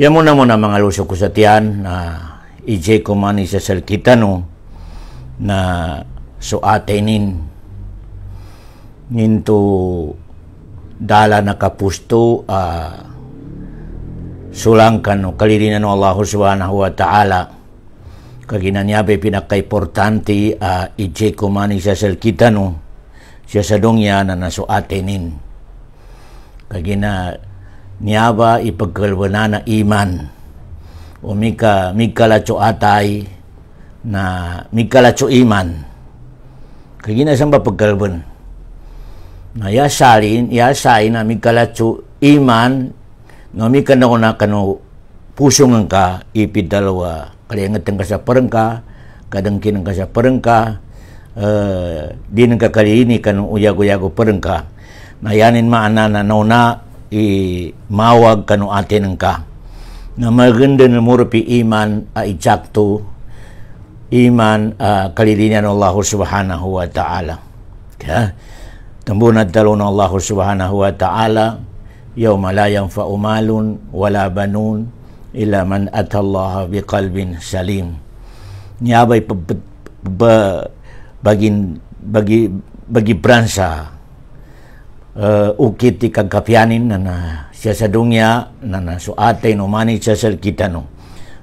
Yan muna muna mga lusok ko sa tiyan na EJ ko man isa e salkita no na suatenin ninto dala na kapusto uh, ah, sulangkan no kalirinan no Allah subhanahu wa ta'ala niya kaginanyabe pinakaimportante uh, ah, EJ ko man isa e salkita no siya sa dongya na nasuatenin kagina niaba ipagkalwana iman o mika migkala atay na migkala cho iman kagina sang papagkalban na ya salin ya na migkala cho iman no mika na kuna kano pusong ka ipid dalawa kalingatan ka sa parangka kadangkin ka uh, eh, di nang kakaliini kanong uyago-yago na yanin maana na nauna i mawag kanu atin ang ka na maganda na murapi iman a exacto iman a kalilinian Allah subhanahu wa ta'ala kaya tambunad talo Allah subhanahu wa ta'ala yaw malayang faumalun wala banun ila man atallaha biqalbin salim niyabay bagin bagi bagi bransa uh, ukit ti kagkapianin na na siya sa dungya na na so atin umani siya sa kitano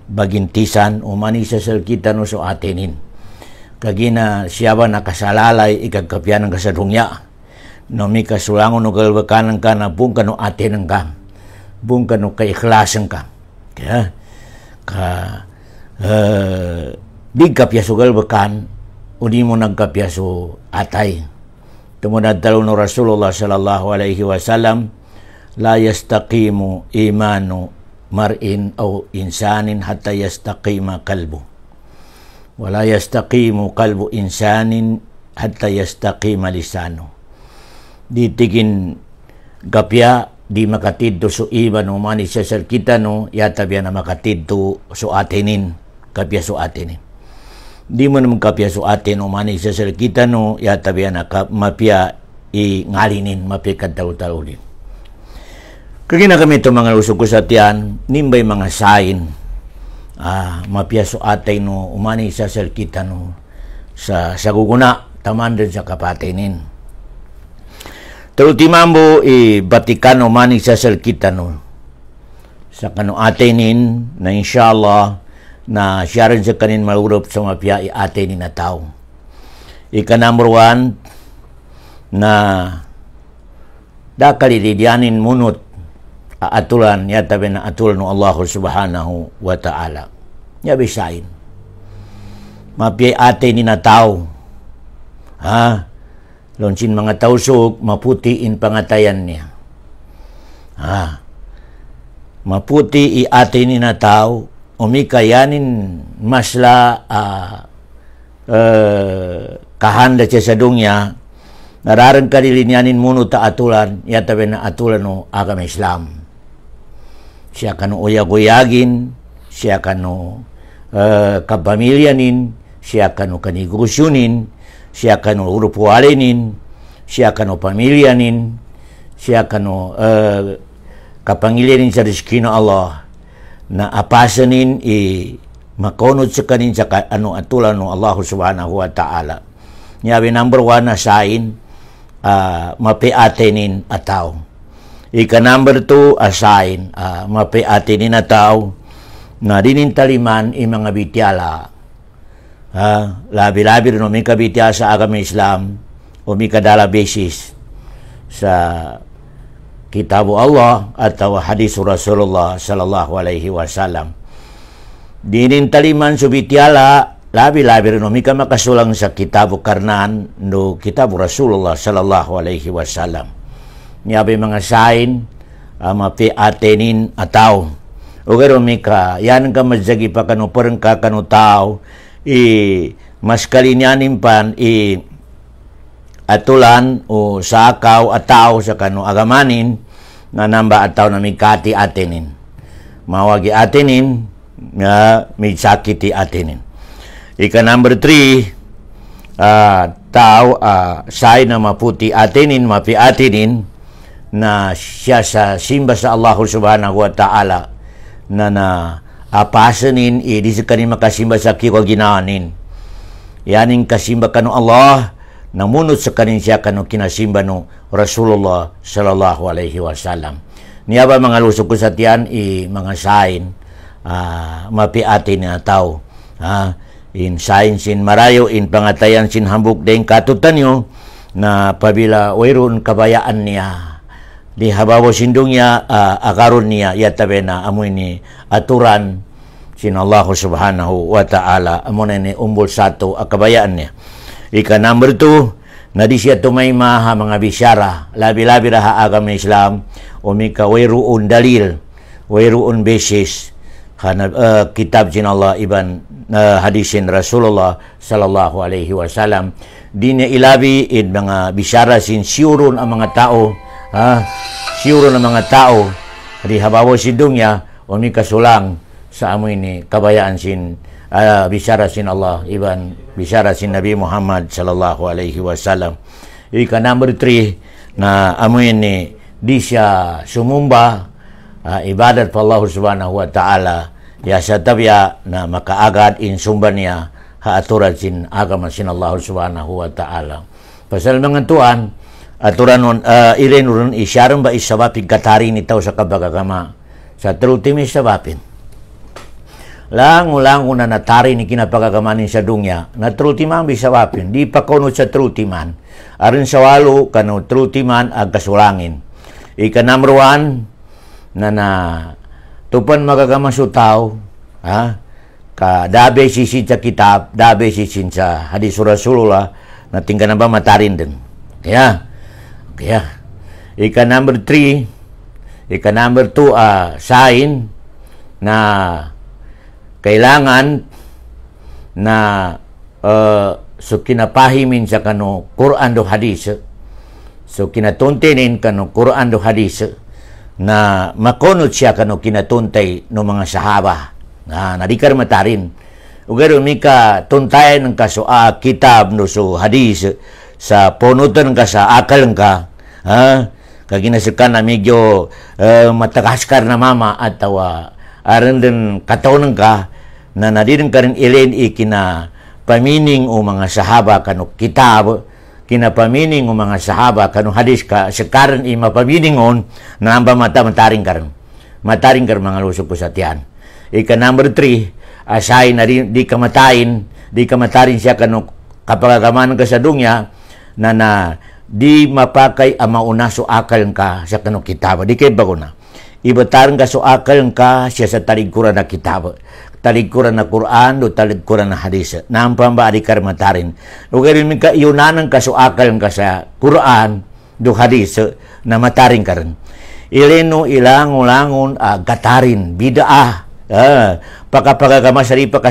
bagintisan umani siya sa kitano so atinin kagina siya ba nakasalalay ikagkapianan ka sa dungya no mi kasulangon no kalbakanan ka na bung ka no atinin ka bung ka no kaikhlasan ka kaya ka uh, eh, di kapyaso kalbakan uni mo nagkapyaso atay Tumunad talong Rasulullah sallallahu alaihi wasallam, La yastaqimu imanu mar'in aw insanin hatta yastaqima kalbu. Wala yastaqimu kalbu insanin hatta yastaqima lisano. ditigin tigin gapya, di makatid do so iba no mani sa sarkita no, yata biya na makatid do atinin, gapya so atinin di mo naman kapya suatin o mani sa kita no yatabi na ka mapya i ngalinin mapya kadtaw-tawin. Kagina kami ito mga usog ko sa tiyan, nimbay mga sain, ah, mapya suatay no umani sa kita no sa saguguna taman din sa kapatinin. Talutimambo i Batikano mani sa kita no sa kanu atinin na inshallah na siyaran sa kanin malurup sa mapya iate ni na tao. Ika number one, na dakali didianin munot atulan yata bin atul no Allah subhanahu wa ta'ala. Ya bisain. Mapya ate ni na tao. Ha? Lonsin mga tausog, maputiin pangatayan niya. Ha? Maputi iate ni na tao, Omikayanin kayanin masla uh, kahan da cesadungnya nararan kadilinianin munu ta atulan ya tabena atulan no agama Islam siakan kanu uyag-uyagin siya uh, e, kapamilyanin siya kanu kanigusyunin siya kanu urupualinin siakan kanu pamilyanin siakan kanu uh, kapangilyanin Allah na apasanin i makonod sa kanin sa ano atulan ng Allah subhanahu wa ta'ala. Yabi number one na sain, uh, mapiatinin tao. Ika number two, asain, uh, ah, mapiatinin tao na dinintaliman i mga bityala. Uh, labi-labi rin umikabitya sa agama Islam, o umikadala basis sa kitab Allah atau hadis Rasulullah sallallahu alaihi wasallam. Dinin taliman subitiala labi-labi rinumi ka makasulang sa kitabo karnan no kitab Rasulullah sallallahu alaihi wasallam. Niyabi mga sain ama pi atenin atau Ugaro mi ka yan ka mazagi pa kanu pereng ka kanu tao i mas pan i atulan o sakaw ataw sa kanu agamanin nga namba ataw na mikati atinin mawagi atinin nga ya, may sakiti atinin ika number three, uh, tao uh, say na maputi atinin mapi atinin na siya sa simba sa Allah subhanahu wa ta'ala na na apasanin idi sa kanima kasimba sa kiwa ginanin yaning kasimba kanu Allah namunod sa kanin siya kanong kinasimba ng Rasulullah sallallahu alaihi wasallam. Niya ba mga lusog ko sa tiyan, i mga sign, uh, ah, mapiati na tao. Uh, ah, in sign sin marayo, in pangatayan sin hambuk din katutan nyo, na pabila wayron kabayaan niya. Di habawo sindong niya, uh, ah, akaron niya, yatabe na amoy ni aturan sin Allah subhanahu wa ta'ala. Amo na ni umbol sato, akabayaan niya. Ika number two, na di siya tumayma ha mga bisyara, labi-labi raha ha agama Islam, umika wayruun dalil, wayruun basis, kana uh, kitab jin Allah iban uh, hadisin Rasulullah sallallahu alaihi wasallam di niya ilabi id mga bisyara sin siyuron ang mga tao ha siyuron ang mga tao di habawo si dunya o may kasulang sa amoy ni kabayaan sin ala bisharasin Allah iban bisharasin Nabi Muhammad sallallahu alaihi wasallam ika number 3 na amuin ni di sya sumumba uh, ibadat pa Allah subhanahu wa ta'ala ya sa tabya na makaagad in sumba ya, haaturan sin agama sin Allah subhanahu wa ta'ala pasal mga tuan aturan nun uh, irin urun isyaran ba isabapig katari nitaw sa kabagagama sa trutimis sabapin lang lango na natari ni kinapagagamanin sa dungya, na truti man bisawapin, di pa konot sa truti arin sa walo kano truti ag kasulangin. Ika number one, na na tupan magagaman sa tao, ha? ka dabe sisin sa kitab, dabe sisin sa hadis rasulullah na tingga na ba matarin din. Kaya, kaya, ika number three, ika number two, uh, ah, sign na kailangan na uh, so kinapahimin sa kano Quran do hadis so kinatuntinin kano Quran do hadis na makunod siya kano kinatuntay no mga sahaba na nadikar matarin ugero ni ka ng kaso ah, kitab no so hadis sa punutan ka sa akal ka ha kaginasukan na medyo uh, matakaskar na mama at tawa uh, aran din katawnan ka na nadirin ka rin ilin ikina pamining o mga sahaba kano kitab kina pamining o mga sahaba kano hadis ka sekaran i mapaminingon na amba mata mataring karan mataring karan mga lusog ko sa tiyan ika number 3 asay na di, di kamatayin di kamatarin siya kano kapagamanan ka sa dunya na na di mapakay ang maunaso akal ka sa kanong kitaba di kay bago na ibataran ka so akal ka siya sa talikuran na kitab talikuran na Quran do talikuran na hadis nampan ba adi karmatarin lugarin mi ka iunanan ka so akal ka sa Quran do hadis na karen. karon ilino ilangulangon uh, ah, gatarin bidaah ah, eh, pakapagagama saripa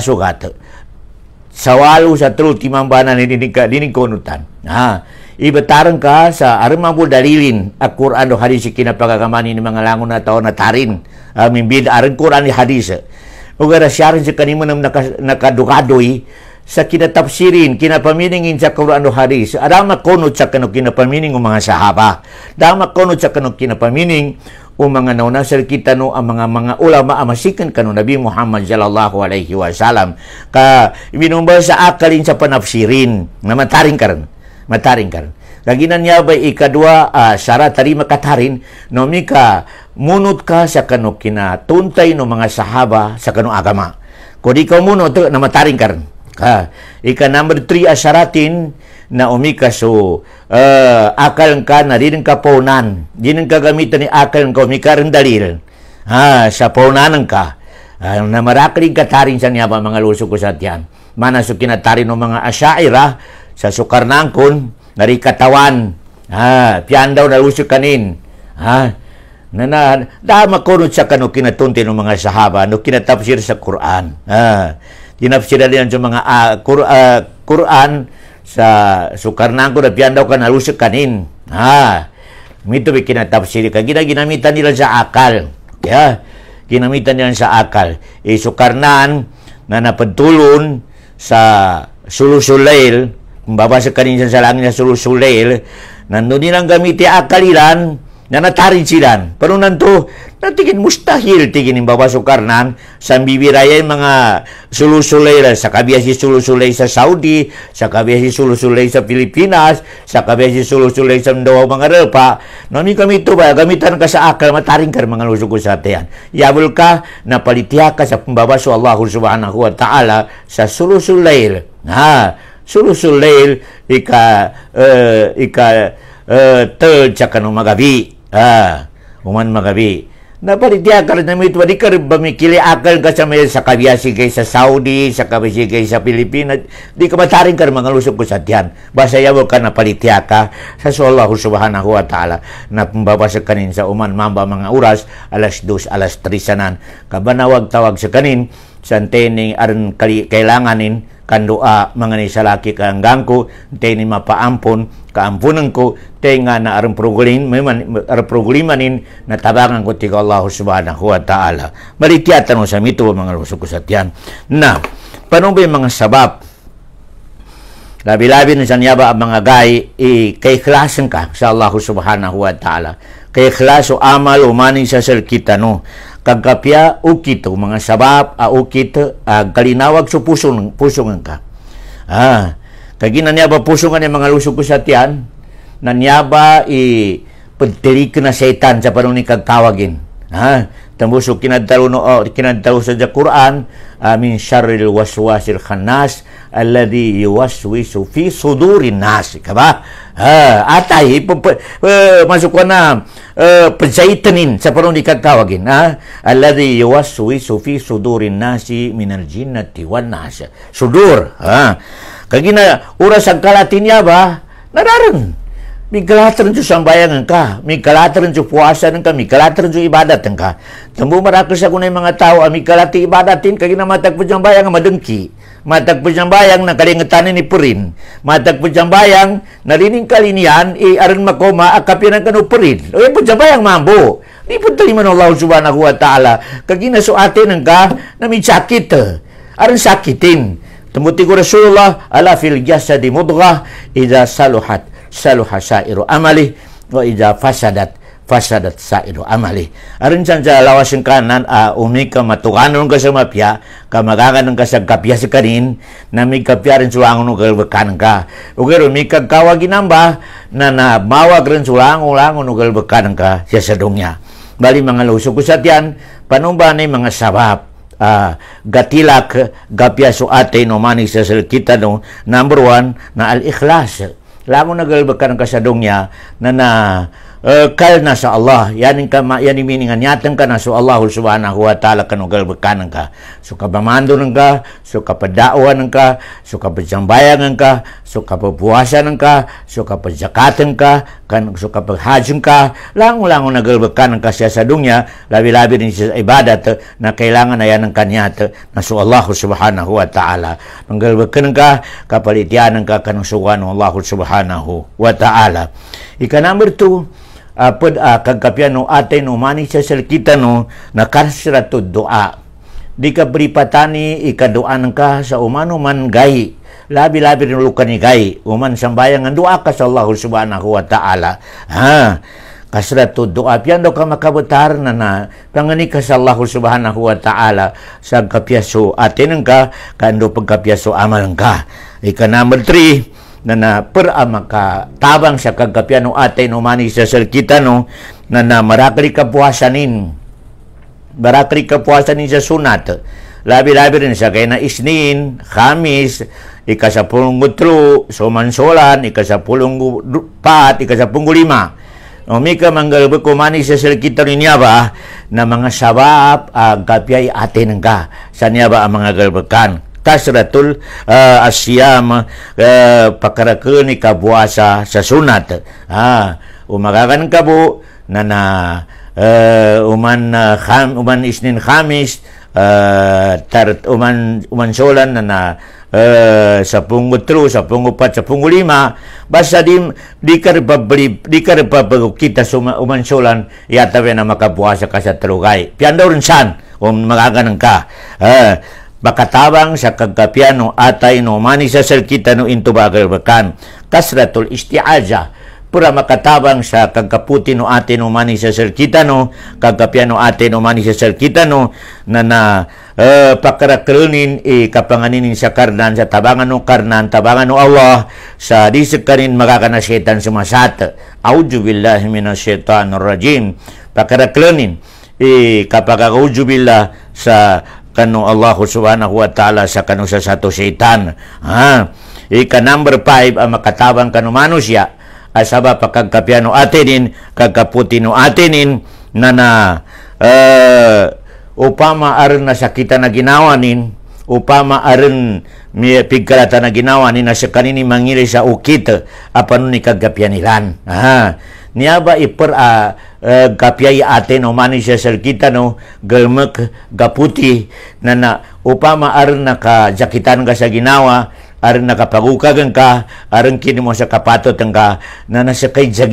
sa walo sa truth imang bana ninig ka dinig konutan ha ibatarang ka sa aramang po dalilin at Quran o hadis kinapagagamani ni mga langon na tao na tarin amin ah, bid aran Quran ni hadis o garasyarin sa kanimo nang nakadukadoy naka sa kinatapsirin, kinapaminingin sa Quran o Hadis. Adama kono sa kano kinapamining o mga sahaba. Adama kono sa kano kinapamining o mga naunasal kita no ang mga mga ulama amasikan kano Nabi Muhammad sallallahu alaihi wasallam. Ka binumbal sa akalin sa panafsirin na mataring karan. Mataring karan. Kaginan niya ba ikadwa uh, sara tari makatarin no mika munot ka sa kano kinatuntay no mga sahaba sa kano agama. Kung di ka munot, namataring karan Ha, ika number 3 asyaratin na umikas so uh, akal ka na rin ka paunan. Din ang kagamitan ni akal ka umikaran dalil. Ha, sa paunanan ka. Uh, na marakling katarin sa niya ba mga luso ko sa tiyan. Manasok kinatarin ng mga asyaira sa sukarnangkon katawan. Ha, piyan daw na luso kanin. Ha, na na dama ko sa kanu kinatunti ng mga sahaba no kinatafsir sa Quran. Ha, Dinafsira din sa mga uh, Kur, uh, Quran sa sukarnang ko na piyandaw ka nalusok kanin. Ha? Mito ba kinatafsir ka? Ginaginamitan nila sa akal. Kaya, ginamitan nila sa akal. E eh, sukarnan na napagtulon sa sulusulail, kung babasa ka rin sa langit na sulusulail, nandun nilang gamiti akalilan, na natarinciran. Pero nanto, natigin mustahil tigin yung baba sukarnan sa bibiraya yung mga sulusulay sa kabiya si sulusulay sa Saudi, sa kabiya si sulusulay sa Pilipinas, ya sa kabiya si sulusulay sa Mandawa mga Repa, Nani kami ito ba? Gamitan ka sa akal, mataring ka mga lusog sa atayan. Yabol ka, napalitiya ka sa pambabaso Allah subhanahu wa ta'ala sa sulusulay. Ha, sulusulay ika, uh, ika, uh, third sa magabi. Ah, uman magabi. Napariti akar na may tuwadi ka bamikili akal ka sa may sa kabiyasi kay sa Saudi, sa kabiyasi kay sa Pilipinas. Di ka mataring ka mga lusog ko sa tiyan. Basta yawo ka na palitia ka sa Allahu subhanahu wa ta'ala na pambabasa kanin sa uman mamba mga oras, alas dos, alas trisanan. sanan. Kabanawag tawag sa kanin, sa antening aron kailanganin kandua mga ni salaki kang gangko, antening mapaampon, kaampunanku tay nga na arang proglimiman arang proglimanin na tabangan ko tika Allah subhanahu wa ta'ala maritiatan mo sa mito mga lusok ko sa tiyan mga sabab labi-labi na sa ba ang mga gay i kay klasen ka sa Allah subhanahu wa ta'ala kay klaso amal umanin sa sirkita no kagkapya ukito mga sabab a ukito a galinawag sa puso ng puso ka ah Kagi nanyaba puso nga ni mga lusog ko sa tiyan, nanyaba i pagtirik na setan sa panong ni kagtawagin. Ha? Tambuso kinadtaro no oh, kinadtaro sa Quran amin syarril waswasil khannas alladhi yuwaswisu fi sudurin nas ka ba ha atay uh, masuk ko na uh, eh, pasaitanin sa parang ikatawagin ha alladhi yuwaswisu fi sudurin nasi minal jinnati wan nas sudur ha Kagina uras ang kalatinya ba? Nadaran. May kalataran sa sambayangan ka. May kalataran sa puwasan ka. May kalataran sa ibadatan ka. Tambo marakas ako na yung mga tao. Ah, may ibadatin. Kagina matag po sambayang madengki. Matag po sambayang nakalingatanin ni Purin. Matag po sambayang narining kalinian. i eh, aran makoma akapinan ka perin. Oh O yan eh, po sambayang mambo. Di po taliman Allah subhanahu wa ta'ala. Kagina so atin ang ka na may sakit. Ah. Aran sakitin. Temutiku Rasulullah ala fil jasadi mudghah iza saluhat saluha sa'iru amali wa iza fasadat fasadat sa'iru amali arin sanja lawasin kanan a umi ka tukanon ka sa mapya kama kakanon ka sa kapya sa kanin na mi kapya rin sulang no kalbekan ka ugir umi ka kawa ginamba na na mawag rin sulang ulang kalbekan ka siya sa dungya bali mga lusok panumba mga sabab Ah, gatilak gapiaso ate no manig sa no number one na al-ikhlas lamo nagalbakan ka sa dunya na na uh, kal na sa Allah yanin ka yanin meaningan yatan ka na so Allah subhanahu wa taala kan galbakan ka so kabamando nang ka so kapadaawan nang ka so kabajambayan ka So kapag buwasan ka, so kapag ka, kan, so kapag hajin ka, langong-langong nagalbag ka ng kasya sa dunya, labi-labi din sa ibadat na kailangan na yan ng kanya at na so Allah subhanahu wa ta'ala. Nagalbag ka ka, kapalityanan ka ka ng suwa ng Allah subhanahu wa ta'ala. Ika number two, uh, pod, uh, ah, kagkapyan no atin umanig sa salkita no na karsra to doa Di ka bripatani, ikaduan ka sa umano man gayi. Labi-labi rin luka ni gayi. Uman sambayang ang dua ka sa Allah subhanahu wa ta'ala. Ha? Kasrat to dua. Piyan daw ka makabutar na na. Pangani ka sa Allah subhanahu wa ta'ala sa kapiyaso atin ka, kando pagkapiyaso amal ka. Ika number three na na per amaka tabang sa kagkapiano atin umani sa sirkita no na na marakali kapuhasanin barakri kepuasan niya sunat. Labi-labi rin siya. Kaya na isnin, khamis, ikasapulong gutlo, sumansolan, ikasapulong pat, ikasapulong lima. O lima. manggal bekumani sa sirkitan niya ba na mga sabab ang kapiyay atin ka sa niya ba ang mga galbekan. kasratul uh, asyam uh, pakarakun ikabuasa sa sunat. Ah, umagakan ka po na na Eh, uman eh, kham, uman isnin khamis eh, tar uman uman solan na na uh, sapung utro sapung upat sapung lima basta di di karbabli di karbabago kita suma uman solan yata na makabuhasa ka sa trugay piando rin san um magaganang ka uh, bakatabang sa kagkapiano atay no mani sa sirkita no intubagal bakan kasratul istiaja pura makatabang sa kagkaputi no atin umani sa serkitano kagkapiano atin umani sa serkitano na na uh, eh, pakarakrulin e kapanganinin sa karnan sa tabangan no karnan tabangan no Allah sa disik kanin makakanasetan sumasat auju billahi minasyaitanir rajim pakarakrulin e kapag auju billah sa kanu Allah subhanahu wa ta'ala sa kanu sa sato setan ha e ka number 5 ang makatabang kanu siya asaba pa kagkapiano atinin kagkaputino atinin na na uh, eh, upama aron na sakita na ginawanin upama aron mi pigkalata na ginawanin na sa kanini mangiri sa ukit apano ni kagkapianilan ha niya ba ipar uh, ah, uh, eh, kapyay atin o manin siya salkita no galmak gaputi na na upama aron kajakitan ka sa ginawa aron nakapagukag ka aron kini mo sa kapatot ang ka na nasa kay sa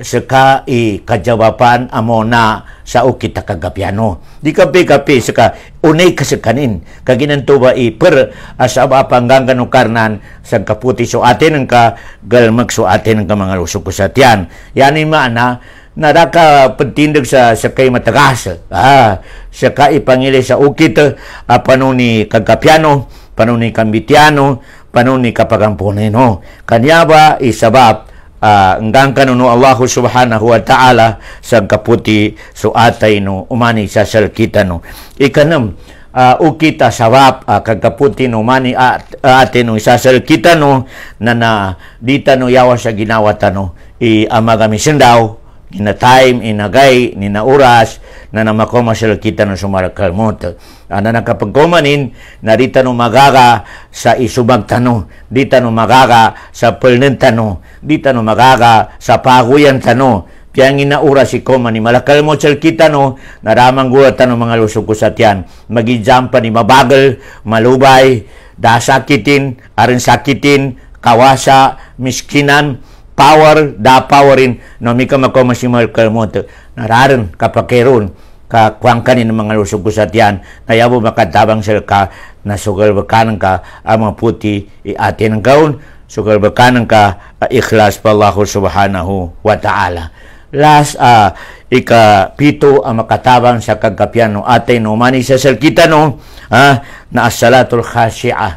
sa ka i kajawapan amo na sa ukita kagapiano di ka kapi eh, sa ka unay ka sa kanin kaginanto eh, ba i per asaba panggang kanong karnan sa kaputi so atin ang ka galmag so atin ang ka mga lusok ko sa tiyan yan ima na naraka pentindag sa sa kay matagas ah sa ka ipangili sa ukit ah, apano ni kagapiano ni kambitiano, panuni kapagampunino. Kanyaba isabab, uh, ah, hanggang kanuno Allah subhanahu wa ta'ala sa kaputi so atay no umani sa salkita no ikanam uh, ah, ukita sabab uh, ah, kagkaputi no umani at, ate no sa salkita no na na dita no yawa sa ginawata no i amagamisin daw ina time, in a gay, in a oras, na namakoma sila kita ng sumakalmot. Ana ah, na kapagkomanin, narita no magaga sa isubag tano, dita no magaga sa pulnen tano, dita no magaga sa paguyan tano, Kaya inaura si Koma ni Malakal mo sel kita no, naramang gulatan ng mga lusog ko sa tiyan. Magijampa ni mabagal, malubay, dasakitin, aren sakitin, kawasa, miskinan, power dapawarin no mi ka makomasimal kalmoto nararan kapakiron ka kuang kanin mga lusog ko sa tiyan kaya mo makatabang sila ka na sugal bakanan ka ang mga puti iatin ang gaon sugal bakanan ka uh, ikhlas pa Allah subhanahu wa ta'ala last uh, ah, ika pito ang makatabang sa kagkapian no atay no mani sa salkita no uh, na asalatul khashi'ah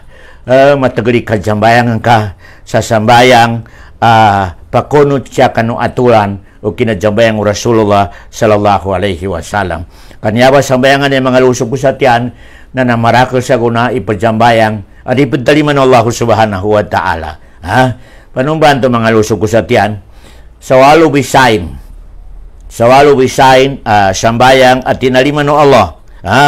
uh, mataguli ka jambayang ka sa sambayang uh, ah, pakunot siya kanong aturan o kinadsambayang Rasulullah sallallahu alaihi wasallam. Kanyawa sambayangan ng mga lusog ko sa tiyan na namarakal sa guna ipadjambayang at ipadaliman Allah subhanahu wa ta'ala. Ha? Panumban to mga lusog ko sa tiyan? Sa walo bisain. Sa walo bisain, uh, ah, sambayang at tinaliman no Allah. Ha?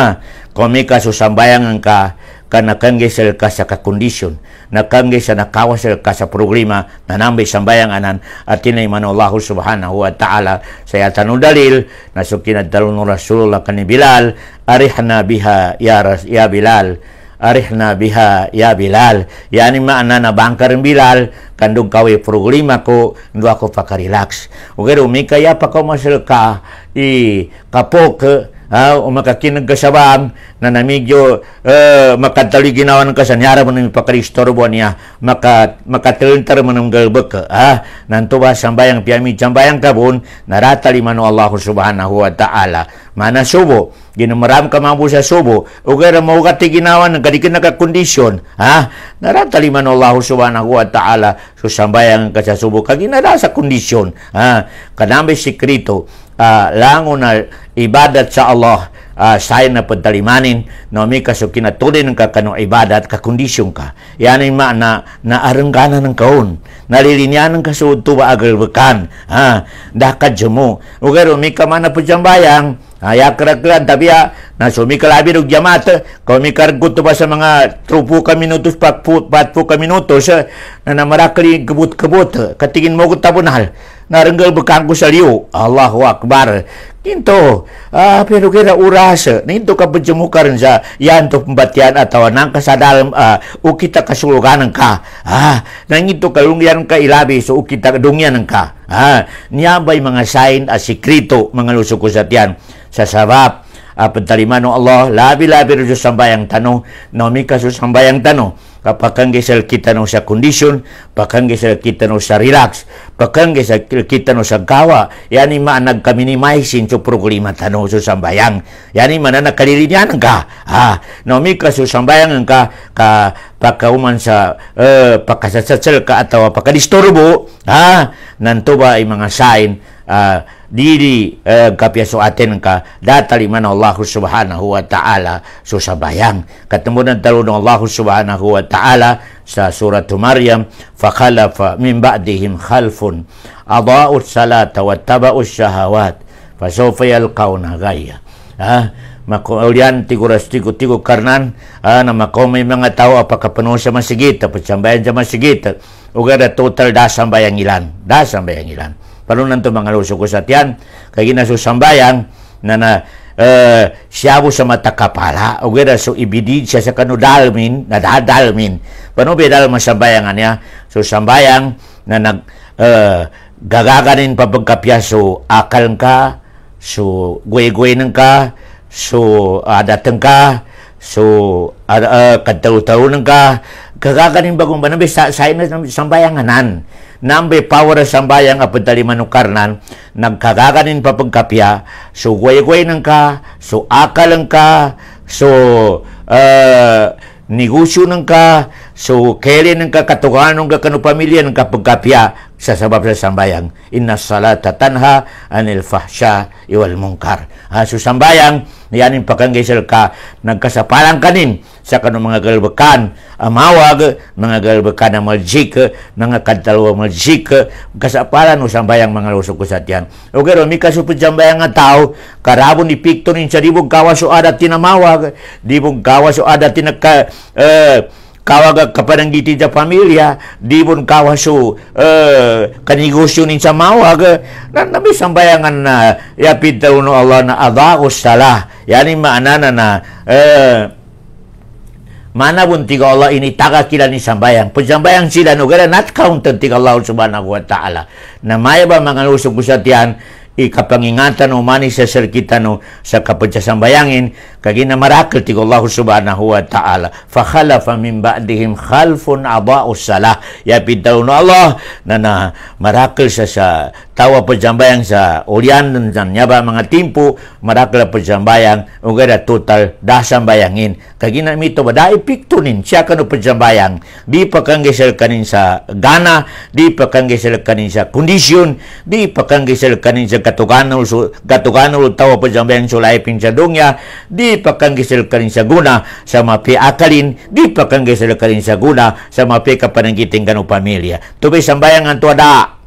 Kumika so sambayang ka kana kange kasa ka condition na kange sa nakawa kasa programa, na nambay sambayang anan at tinay Allah subhanahu wa ta'ala sa tanu dalil na sukinadalon Rasulullah kani Bilal arihna biha ya, ras, ya Bilal arihna biha ya Bilal yani maana na bangkar Bilal kandung kawe problema ko ndo ako pakarelax ugero mikaya pa ka i kapok ah, o makakinagkasabang na namigyo uh, eh, makatali ginawa ng kasanyara mo ng pakaristorbo niya maka, makatilter mo ng galbak ah, nantuwa sambayang piyami sambayang kabun naratali mano Allah subhanahu wa ta'ala mana subo ginumaram ka mambo sa subo o gara mo ka tiginawan ng kadikin nakakondisyon ha naratali mano Allah subhanahu wa ta'ala so sambayang ka sa subo kaginala sa kondisyon ha kanami sikrito uh, ah, lango na ibadat sa Allah uh, ah, sayo na pagdalimanin no mi kaso kinatulin ka kanong ibadat kakondisyon ka yan ay ma na naarangganan ng kaon nalilinyanan ka suod tuwa agal ha dakad mo ugero mi ka man na bayang Ayak kerakran tapi ya nasumi kalabi dug jamat kau mi kargut pa sa mga trupu ka minutos patpu patpu ka minutos eh, na namarakli kebut kebut katingin mo tabunal narenggel bekan ku seliu. Allahu Akbar. Kinto, uh, ah, pero kira uras, nito ka pejemu ka rin sa pembatian atau nang kasadal uh, ah, ukita kasulukan ka. Ah, nang ito kalungyan ka ilabi so ukita kadungyan ka. Ah, niya ba'y mga sign at sikrito mga lusok ko sa tiyan. Sa sabab, Allah, labi-labi rin sa sambayang tanong, nami kasusambayang tanong. Pakang gisal kita no sa condition, pakang gisal kita no sa relax, pakang gisal kita no sa gawa. Yani maanag kami ni maisin so problema tano so sambayang. Yani manana kalirinian ka. Ha, no mi ka so sambayang ka ka pakauman sa uh, eh, pakasasatsal ka atawa pakadisturbo. Ha, nanto ba ay mga sign uh, diri eh, kapia aten ka data lima Allah Subhanahu wa taala so sabayang ketemu dan talu Allah Subhanahu wa taala sa surat Maryam fa khalafa min ba'dihim khalfun adaa'u salata wa tabau syahawat fa sawfa yalqauna ghayya ha ah, mako ulian tigo ras tigo tigo karnan ha na mako may mga tao apakah penuh sa masigita pa sambayan sa masigita uga da total da sambayang ilan da sambayang ilan Panunan to mga luso ko sa tiyan. Kay ginasusambayan na na uh, eh, siyabo sa mata kapala. O gina so ibidid siya sa kanudalmin, nadadalmin. Pano bidal masambayang niya? So sambayang na nag uh, gagaganin pa so akal ka, so guwe-guwe ka, so adatang ka, so uh, uh, kadtaw-taw ka, kagaganing bagong banambi sa sayon na sambayanganan nambe power sambayang apuntaliman manukarnan karnan nagkagaganin pagkapya so guway-guway nang ka so akal ang ka so uh, negosyo nang ka so kele nang ka katuganong ka kanu pamilya nang kapagkapya sa sabab sa sambayang inna salata tanha anil fahsya iwal mungkar ha, ah, so sambayang yanin pakangisal ka nagkasapalang kanin sakano mga galbakan amawag mga galbakan ang maljik nga kantalwa maljik kasapalan usang bayang mga lusok ko sa tiyan nah, o pero mi kasupod siyang bayang tao karabon ni pikto nin sa dibog kawas o adat tinamawag dibog kawas o adat tinaka uh, kawag kapananggiti sa pamilya, di bon kawaso uh, kanigusyo nin sa mawag, na nabi sambayangan na yapid uno Allah na adha o salah. Yani maanana na uh, mana pun tiga Allah ini taga kila ni sambayang sih sila nugara nat count tiga Allah subhanahu wa ta'ala namaya ba mga usong kusatian ikapangingatan o mani sa sarkitan o sa kapadyasambayangin kagina marakil ti Allah subhanahu wa ta'ala fakhalafa min ba'dihim khalfun aba'u salah ya daw no Allah na na marakil sa sa tawa padyasambayang sa ulyanan sa nyaba mga timpo marakil padyasambayang o gada total dasambayangin kagina mito ba dai piktunin siya kanu padyasambayang di pa kanin sa gana di pa kanin sa kondisyon di pa kanin sa katuganul su katuganul tawo pa jang beng sulay pinsadong ya di pa kang gisil karin sa guna sa mapi akalin di pa kang gisil karin sa guna sa mapi kapanangiting kanu pamilya tubi sambayang ang tuwada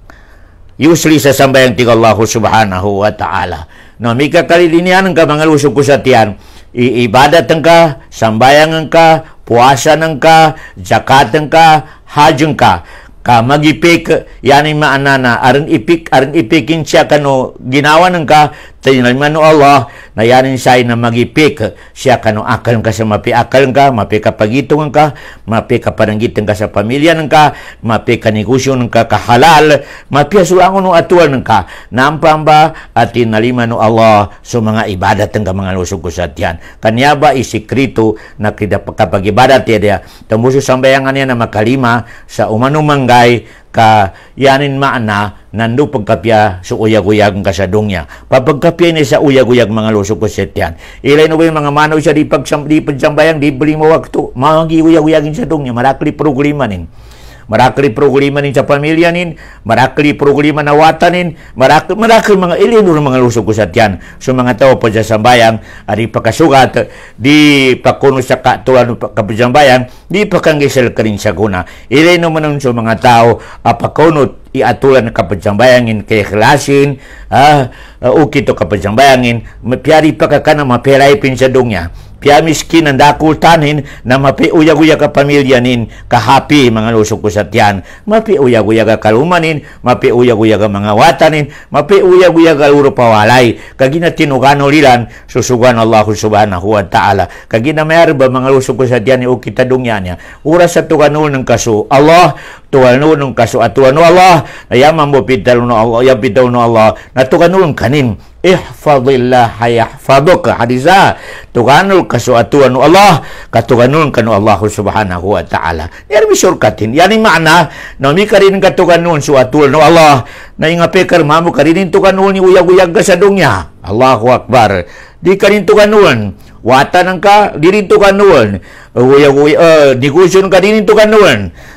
yusli sa sambayang tiga Allah subhanahu wa ta'ala no mika kalilinian ang kamangalusok kusatian iibadat ang ka sambayang ang ka puasa ang ka zakat ang ka hajin ka ka magipik yani maanana aron ipik aron ipikin siya kano ginawa nang ka tinalman no Allah na yanin siya na magipik siya kano akal ka sa mapi akal ka mapi kapagitungan ka mapi kapanangitan ka sa pamilya ng ka mapi ng ka kahalal mapi asulangon atuan ng ka nampamba at tinalman no Allah sa mga ibadat ng ka mga lusog ko sa tiyan kanya ba isikrito na kita kapag ibadat tiya tamuso sambayangan niya na makalima sa umanumangay ka yanin maana nando pagkapya so uyag-uyag kasadungya. Papagkapya ni sa uyag-uyag mga lusok ko setyan. Ilay no yung mga manaw siya di pagsam di pagsambayang di beli mo waktu. Magi uyag-uyagin sa dungya marakli programa nin. Marakli programa nin sa pamilya nin, marakli programa na wata nin, marakli, marakli mga ilinur mga lusok ko setyan. So mga tao pa sa sambayang, ari pakasugat, di pakuno sa katuan kapagsambayang, di pakangisal ka rin sa guna. Ilay no manon sa mga tao, apakunot iatulan kapadyang bayangin kay klasin ah ukito ah, kapadyang bayangin mapiari pa ka kana mapiray pinsadong niya piya miskin ang dakultanin na mapiuya ka pamilya nin kahapi mga lusok ko sa tiyan mapiuya ka kalumanin mapiuya-guya ka mga watanin mapiuya-guya ka luro pawalay kagina tinugano lilan susugan Allah subhanahu wa ta'ala kagina mayar ba mga lusok ko sa tiyan ukita dungyan niya oras sa tuganol ng kaso Allah tuanun kasuatuanu Allah na ya mambo pitalunu Allah ya pitalunu Allah na tukanun kanin ihfadillah hayahfaduka hadisa tukanul kasuatuanu Allah katukanun kanu Allah subhanahu wa ta'ala yan mi surkatin yan makna na mi karin katukanun suatuanu Allah na inga pekar mamu karinin tukanun ni uyag-uyag ka sa dunya Allahu Akbar di kanin tukanun watan ka dirintukan nuan uyag-uyag uh, eh, negosyon ka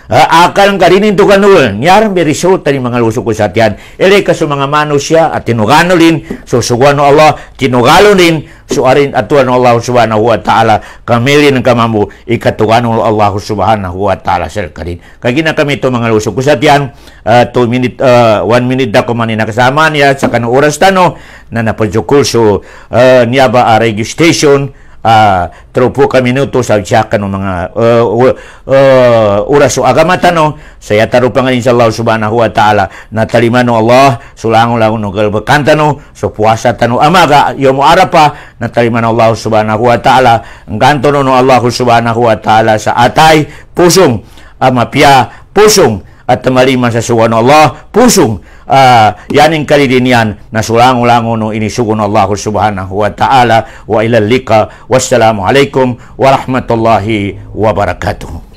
Uh, akal ka rin ito kanul. Yaran may resulta ni mga lusok ko sa tiyan. Ere ka so mga mano at tinugano rin. So suguan Allah, tinugalo rin. So arin atuan no Allah subhanahu wa ta'ala. Kamili ng kamamu, ikatugano no Allah subhanahu wa ta'ala sir ka Kagina kami ito mga lusok ko sa tiyan. Uh, two minute, uh, one minute da ko man inakasama niya sa kanong oras tano na napadyokul. So uh, niya ba aray station uh, ah, trupo ka minuto sa utsaka ng mga uh, uh, oras. Uh, so agamatan no, saya taro pa nga Allah subhanahu wa ta'ala na talima no Allah, sulangon lang no kalbakanta no, so puasa tano amaga, yomo arapa, na talima no Allah subhanahu wa ta'ala, ang kanto no, no Allah subhanahu wa ta'ala sa atay, pusong, amapya, pusong, at tamarima sa sugan Allah pusung, uh, yaning kalidinian na sulang-ulango no inisugon Allah subhanahu wa ta'ala wa ilal lika wassalamu alaikum warahmatullahi wabarakatuh